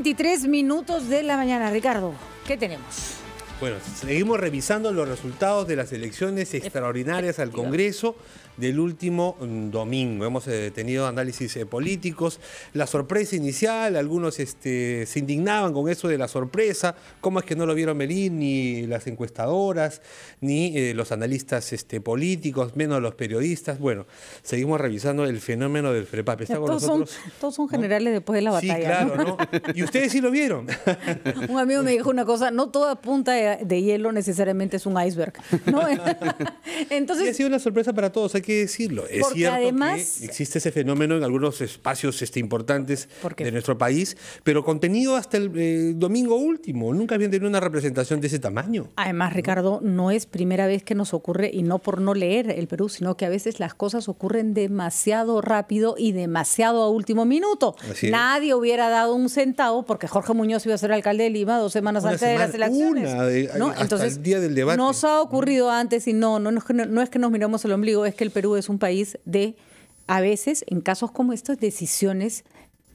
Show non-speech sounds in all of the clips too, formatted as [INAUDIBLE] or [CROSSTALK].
23 minutos de la mañana, Ricardo. ¿Qué tenemos? Bueno, seguimos revisando los resultados de las elecciones extraordinarias al Congreso del último mm, domingo. Hemos eh, tenido análisis eh, políticos, la sorpresa inicial, algunos este, se indignaban con eso de la sorpresa, cómo es que no lo vieron venir ni las encuestadoras, ni eh, los analistas este, políticos, menos los periodistas. Bueno, seguimos revisando el fenómeno del FREPAP. todos, Son, generales después de la batalla. Sí, claro, ¿no? Y ustedes sí lo vieron. [LAUGHS] Un amigo me dijo una cosa, no toda punta a de, hielo necesariamente es un iceberg. [LAUGHS] Entonces, ha sido una sorpresa para todos, hay que decirlo. Es cierto además, existe ese fenómeno en algunos espacios este, importantes de nuestro país, pero contenido hasta el eh, domingo último. Nunca habían tenido una representación de ese tamaño. Además, Ricardo, no es primera vez que nos ocurre, y no por no leer el Perú, sino que a veces las cosas ocurren demasiado rápido y demasiado a último minuto. Nadie hubiera dado un centavo porque Jorge Muñoz iba a ser alcalde de Lima dos semanas antes de las elecciones. Una ¿no? Entonces, Nos ha ocurrido antes y no, no, es que nos miramos el ombligo, es que el Perú es un país de, a veces, en casos como estos, decisiones,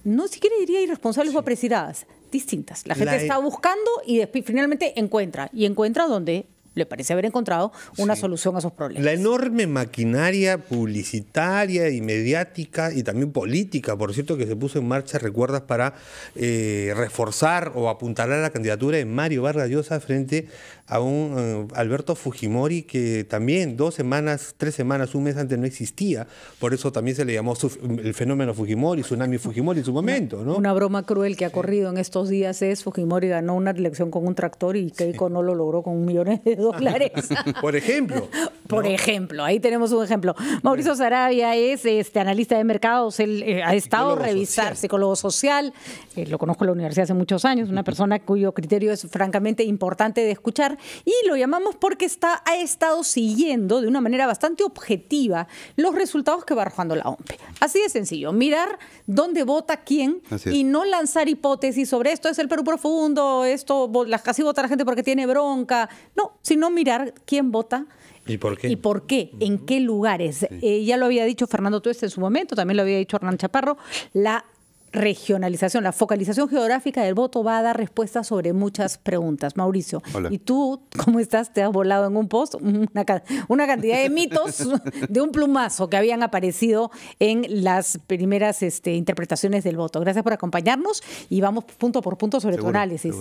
no siquiera diría irresponsables o apreciadas, distintas. La gente está e- buscando y finalmente encuentra. Y encuentra donde le parece haber encontrado una solución a esos problemas. La enorme maquinaria publicitaria y mediática y también política, por cierto, que se puso en marcha, recuerdas, para eh, reforzar o apuntalar la candidatura de Mario Vargas Llosa frente a un eh, Alberto Fujimori que también dos semanas, tres semanas, un mes antes no existía. Por eso también se le llamó el fenómeno Fujimori, tsunami Fujimori en su [LAUGHS] momento. ¿no? Una, broma cruel que ha corrido en estos días es Fujimori ganó una elección con un tractor y Keiko no lo logró con millones de [LAUGHS] Por ejemplo. [LAUGHS] Por ejemplo, ahí tenemos un ejemplo. Mauricio Sarabia es este, analista de mercados, él eh, ha estado revisar, psicólogo social, eh, lo conozco en la universidad hace muchos años, una persona cuyo criterio es francamente importante de escuchar y lo llamamos porque está, ha estado siguiendo de una manera bastante objetiva los resultados que va arrojando la OMP. Así de sencillo, mirar dónde vota quién y no lanzar hipótesis sobre esto es el Perú profundo, esto casi vota la gente porque tiene bronca. No, sino mirar quién vota. ¿Y por qué? ¿Y por qué? ¿En qué lugares? Eh, ya lo había dicho Fernando Tueste en su momento, también lo había dicho Hernán Chaparro, la regionalización, la focalización geográfica del voto va a dar respuestas sobre muchas preguntas. Mauricio, ¿y tú cómo estás? Te has volado en un post una, cantidad de mitos de un plumazo que habían aparecido en las primeras este, interpretaciones del voto. Gracias por acompañarnos y vamos punto por punto sobre tu análisis.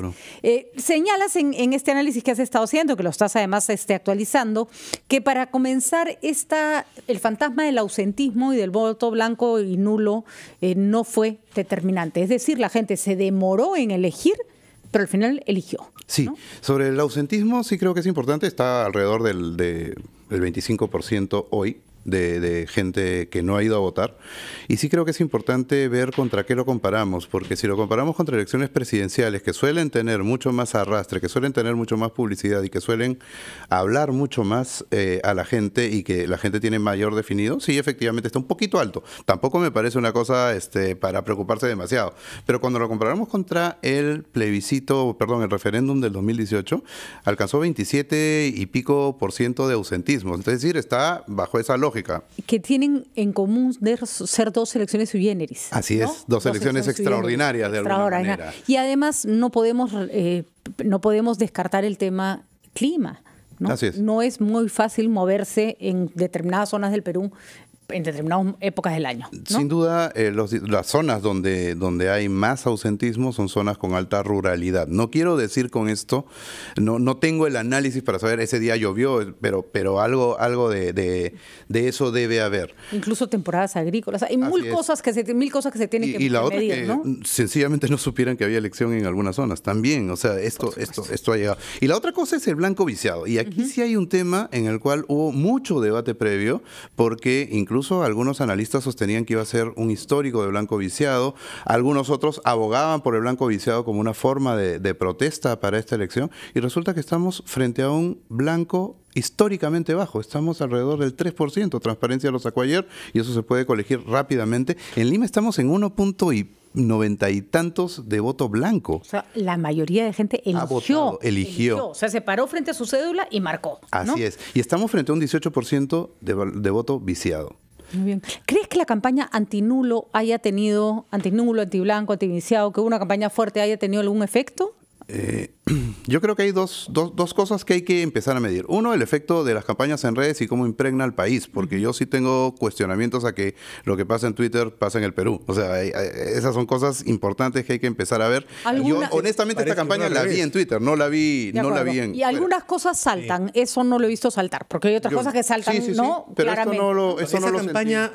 Eh, señalas en, este análisis que has estado haciendo, que lo estás además este, actualizando, que para comenzar el fantasma del ausentismo y del voto blanco y nulo eh, no fue determinante. Es decir, la gente se demoró en elegir, pero al final eligió. Sí, sobre el ausentismo sí creo que es importante, está alrededor del 25% hoy, de, gente que no ha ido a votar. Y sí creo que es importante ver contra qué lo comparamos, porque si lo comparamos contra elecciones presidenciales que suelen tener mucho más arrastre, que suelen tener mucho más publicidad y que suelen hablar mucho más eh, a la gente y que la gente tiene mayor definido, sí, efectivamente está un poquito alto. Tampoco me parece una cosa este, para preocuparse demasiado. Pero cuando lo comparamos contra el plebiscito, perdón, el referéndum del 2018, alcanzó 27 y pico por ciento de ausentismo. Es decir, está bajo esa lógica que tienen en común ser dos elecciones sui generis. Así es, dos, elecciones, extraordinarias de alguna Y además no podemos, eh, no podemos descartar el tema clima. es. no es muy fácil moverse en determinadas zonas del Perú en determinadas épocas del año. Sin duda, eh, las zonas donde, donde hay más ausentismo son zonas con alta ruralidad. No quiero decir con esto, no, no tengo el análisis para saber ese día llovió, pero, pero algo, algo de, de, eso debe haber. Incluso temporadas agrícolas. Hay mil cosas, que se, mil cosas que se tienen y, la otra que sencillamente no supieran que había elección en algunas zonas también. O sea, esto, esto, esto ha llegado. Y la otra cosa es el blanco viciado. Y aquí sí hay un tema en el cual hubo mucho debate previo, porque incluso Incluso algunos analistas sostenían que iba a ser un histórico de blanco viciado. Algunos otros abogaban por el blanco viciado como una forma de, protesta para esta elección. Y resulta que estamos frente a un blanco históricamente bajo. Estamos alrededor del 3%. Transparencia lo sacó ayer y eso se puede colegir rápidamente. En Lima estamos en 1.90 y tantos de voto blanco. O sea, la mayoría de gente eligió, eligió. O sea, se paró frente a su cédula y marcó. Así es. Y estamos frente a un 18% de, de voto viciado. ¿Crees que la campaña antinulo haya tenido, antinulo, antiblanco, iniciado que una campaña fuerte haya tenido algún efecto? Eh, yo creo que hay dos, dos, dos, cosas que hay que empezar a medir. Uno, el efecto de las campañas en redes y cómo impregna al país, porque yo sí tengo cuestionamientos a que lo que pasa en Twitter pasa en el Perú. O sea, esas son cosas importantes que hay que empezar a ver. Yo, honestamente, esta campaña la vi en Twitter, no la vi, no la vi en... Y algunas cosas saltan, eso no lo he visto saltar, porque hay otras cosas que saltan, sí, sí, ¿no? Pero claramente. no lo eso Esa no campaña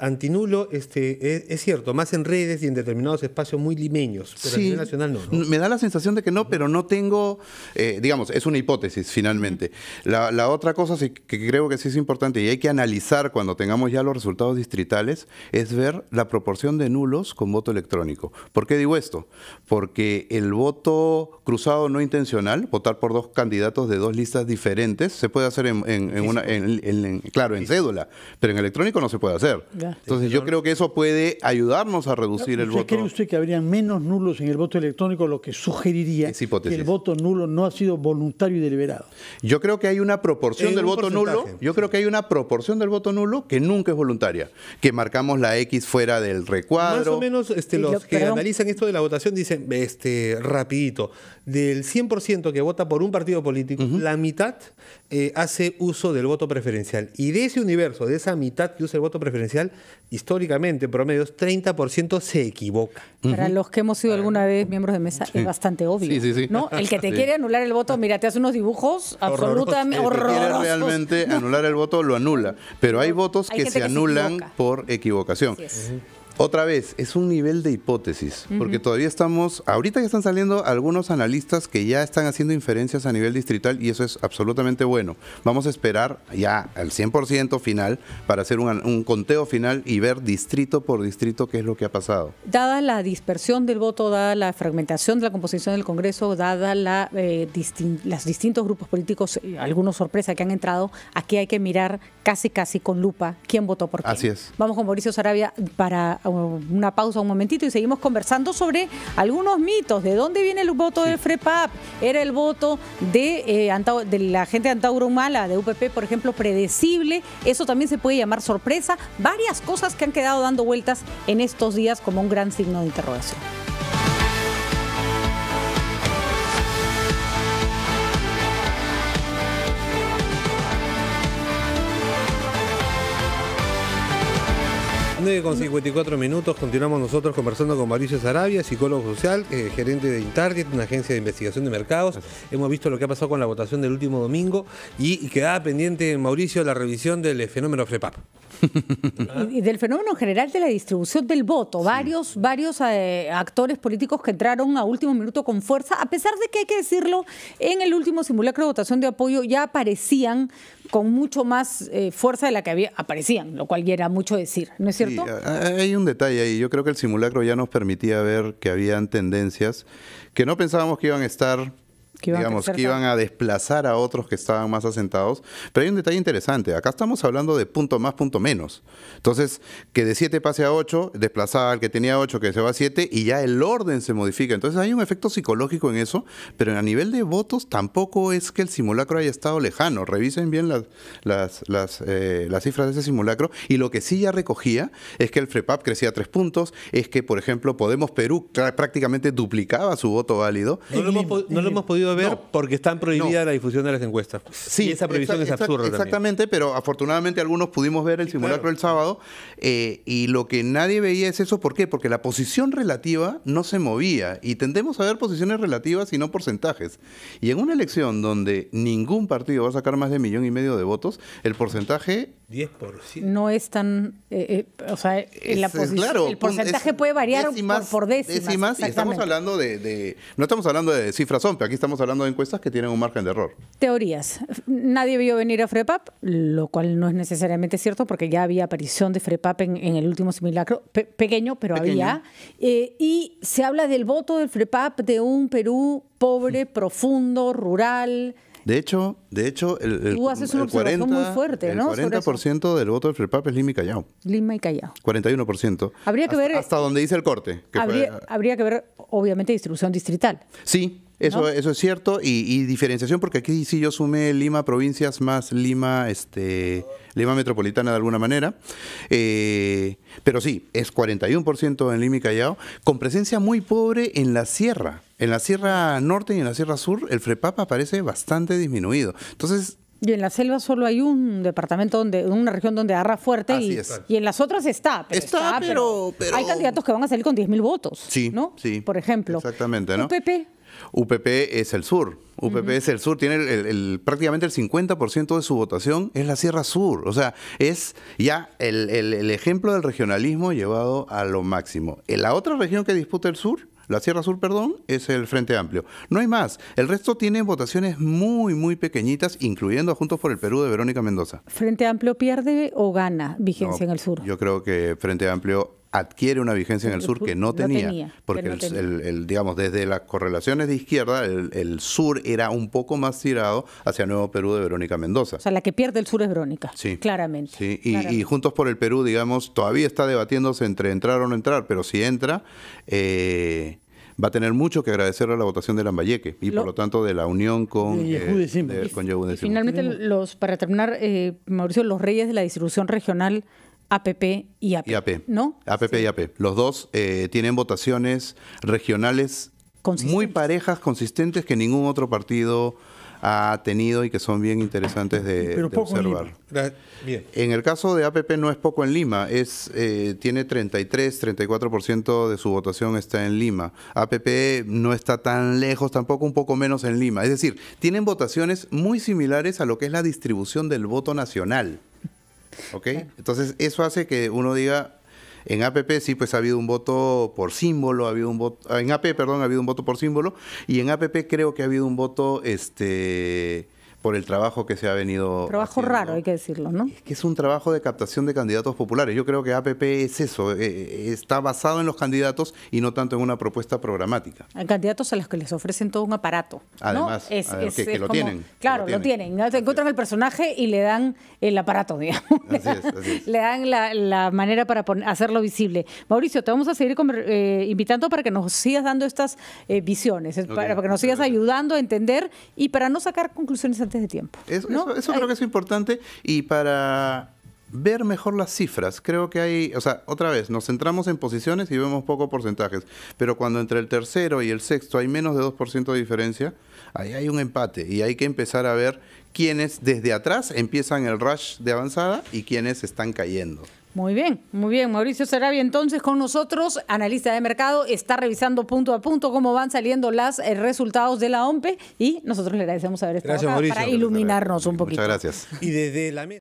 antinulo este, es, cierto, más en redes y en determinados espacios muy limeños, pero a nivel nacional no, Me da la sensación de que no, pero no tengo tengo, eh, digamos, es una hipótesis finalmente. La, otra cosa que creo que sí es importante y hay que analizar cuando tengamos ya los resultados distritales es ver la proporción de nulos con voto electrónico. ¿Por qué digo esto? Porque el voto cruzado no intencional, votar por dos candidatos de dos listas diferentes, se puede hacer en, una, claro, en cédula, pero en electrónico no se puede hacer. Entonces yo creo que eso puede ayudarnos a reducir el voto. ¿Cree usted que habrían menos nulos en el voto electrónico, lo que sugeriría es hipótesis el voto nulo no ha sido voluntario y deliberado. Yo creo que hay una proporción del voto nulo, yo creo que hay una proporción del voto nulo que nunca es voluntaria, que marcamos la X fuera del recuadro. Más o menos este, los que analizan esto de la votación dicen, este, rapidito, del 100% que vota por un partido político, la mitad eh, hace uso del voto preferencial. Y de ese universo, de esa mitad que usa el voto preferencial, históricamente, en promedio, 30% se equivoca. Para los que hemos sido alguna vez miembros de mesa, es bastante obvio. Sí, sí, ¿no? El que te [LAUGHS] quiere anular el voto, mira, te hace unos dibujos absolutamente horrorosos. El que quiere realmente anular el voto, lo anula. Pero hay votos que se anulan por equivocación otra vez, es un nivel de hipótesis, porque todavía estamos, ahorita que están saliendo algunos analistas que ya están haciendo inferencias a nivel distrital y eso es absolutamente bueno. Vamos a esperar ya al 100% final para hacer un, conteo final y ver distrito por distrito qué es lo que ha pasado. Dada la dispersión del voto, dada la fragmentación de la composición del Congreso, dada la, eh, los distintos grupos políticos, eh, algunos sorpresas que han entrado, aquí hay que mirar casi casi con lupa quién votó por qué. Así es. Vamos con Mauricio Sarabia para una pausa un momentito y seguimos conversando sobre algunos mitos. ¿De dónde viene el voto de FREPAP? ¿Era el voto de, eh, de la gente de Antauro Humala, de UPP, por ejemplo, predecible? Eso también se puede llamar sorpresa. Varias cosas que han quedado dando vueltas en estos días como un gran signo de interrogación. con 54 minutos continuamos nosotros conversando con Mauricio Sarabia, psicólogo social, eh, gerente de Intarget, una agencia de investigación de mercados. Hemos visto lo que ha pasado con la votación del último domingo y, queda quedaba pendiente, Mauricio, la revisión del eh, fenómeno FREPAP. [LAUGHS] y, del fenómeno general de la distribución del voto. Varios, varios eh, actores políticos que entraron a último minuto con fuerza, a pesar de que hay que decirlo, en el último simulacro de votación de apoyo ya aparecían con mucho más eh, fuerza de la que había, aparecían, lo cual era mucho decir, ¿no es cierto? hay un detalle ahí. Yo creo que el simulacro ya nos permitía ver que habían tendencias que no pensábamos que iban a estar iban, digamos, que iban a desplazar a otros que estaban más asentados. Pero hay un detalle interesante, acá estamos hablando de punto más, punto menos. Entonces, que de 7 pase a 8, desplazaba al que tenía 8, que se va a 7, y ya el orden se modifica. Entonces hay un efecto psicológico en eso, pero a nivel de votos tampoco es que el simulacro haya estado lejano. Revisen bien las, eh, cifras de ese simulacro. Y lo que sí ya recogía es que el FREPAP crecía 3 puntos, es que, por ejemplo, Podemos Perú prácticamente duplicaba su voto válido. No lo hemos, no lo hemos podido ver porque están prohibidas la difusión de las encuestas. Sí, esa prohibición es absurda. exactamente, pero afortunadamente algunos pudimos ver el simulacro el sábado eh, y lo que nadie veía es eso. ¿Por qué? Porque la posición relativa no se movía y tendemos a ver posiciones relativas y no porcentajes. Y en una elección donde ningún partido va a sacar más de millón y medio de votos, el porcentaje 10%. No es tan. Eh, eh, o sea, el porcentaje puede variar por, décimas. décimas estamos hablando de, No estamos hablando de cifras son, aquí estamos hablando de encuestas que tienen un margen de error. Teorías. Nadie vio venir a FREPAP, lo cual no es necesariamente cierto porque ya había aparición de FREPAP en, el último simulacro, pequeño, pero había. Eh, y se habla del voto del FREPAP de un Perú pobre, profundo, rural de hecho, de hecho el, el, 40, fuerte, ¿no? del voto del FREPAP es Lima y Callao. Lima y Callao. 41%. Habría que hasta, ver... Eh, hasta, donde dice el corte. habría, que ver, obviamente, distribución distrital. Sí, eso, eso es cierto y, diferenciación porque aquí sí yo sumé Lima provincias más Lima este Lima metropolitana de alguna manera. Eh, pero sí, es 41% en Lima y Callao, con presencia muy pobre en la sierra. En la Sierra Norte y en la Sierra Sur, el FREPAP aparece bastante disminuido. Entonces, y en la selva solo hay un departamento donde, una región donde agarra fuerte y, en las otras está. está, pero, Hay candidatos que van a salir con 10.000 votos. Sí, ¿no? sí. Por ejemplo. Exactamente, ¿no? UPP. UPP es el sur. UPP es el sur, tiene el, el, el, prácticamente el 50% de su votación es la Sierra Sur. O sea, es ya el, ejemplo del regionalismo llevado a lo máximo. En la otra región que disputa el sur la Sierra Sur, perdón, es el Frente Amplio. No hay más. El resto tiene votaciones muy, muy pequeñitas, incluyendo Juntos por el Perú de Verónica Mendoza. ¿Frente Amplio pierde o gana vigencia en el sur? Yo creo que Frente Amplio adquiere una vigencia en el sur que no tenía, porque el, digamos, desde las correlaciones de izquierda, el, sur era un poco más tirado hacia Nuevo Perú de Verónica Mendoza. O sea, la que pierde el sur es Verónica, sí, claramente. Sí, y, Juntos por el Perú, digamos, todavía está debatiéndose entre entrar o no entrar, pero si entra... Eh, va a tener mucho que agradecer a la votación de Lambayeque y por lo tanto de la unión con, eh, con y, finalmente los para terminar eh, Mauricio los reyes de la distribución regional APP y AP. ¿No? APP y AP. Los dos eh, tienen votaciones regionales muy parejas, consistentes, que ningún otro partido ha tenido y que son bien interesantes de, observar. En, en, el caso de APP no es poco en Lima, es eh, tiene 33, 34% de su votación está en Lima. APP no está tan lejos, tampoco un poco menos en Lima. Es decir, tienen votaciones muy similares a lo que es la distribución del voto nacional. ¿Ok? Entonces, eso hace que uno diga, en APP sí, pues ha habido un voto por símbolo, ha habido un voto, en AP, perdón, ha habido un voto por símbolo, y en APP creo que ha habido un voto, este, por el trabajo que se ha venido. Trabajo raro, hay que decirlo, ¿no? Es que es un trabajo de captación de candidatos populares. Yo creo que APP es eso, eh, eh, está basado en los candidatos y no tanto en una propuesta programática. Hay candidatos a los que les ofrecen todo un aparato. Además, es, que, lo tienen, claro, lo tienen. encuentran el personaje y le dan el aparato, digamos. Así es, [LAUGHS] le dan la, manera para hacerlo visible. Mauricio, te vamos a seguir eh, invitando para que nos sigas dando estas visiones, para, que nos sigas ayudando a entender y para no sacar conclusiones antes de tiempo. Eso, creo que es importante y para ver mejor las cifras. Creo que hay, o sea, otra vez, nos centramos en posiciones y vemos pocos porcentajes, pero cuando entre el tercero y el sexto hay menos de 2% de diferencia, ahí hay un empate y hay que empezar a ver quiénes desde atrás empiezan el rush de avanzada y quiénes están cayendo. Muy bien, muy bien. Mauricio Sarabia entonces con nosotros, analista de mercado, está revisando punto a punto cómo van saliendo los eh, resultados de la OMPE y nosotros le agradecemos haber estado para iluminarnos un poquito. Muchas gracias. Y desde la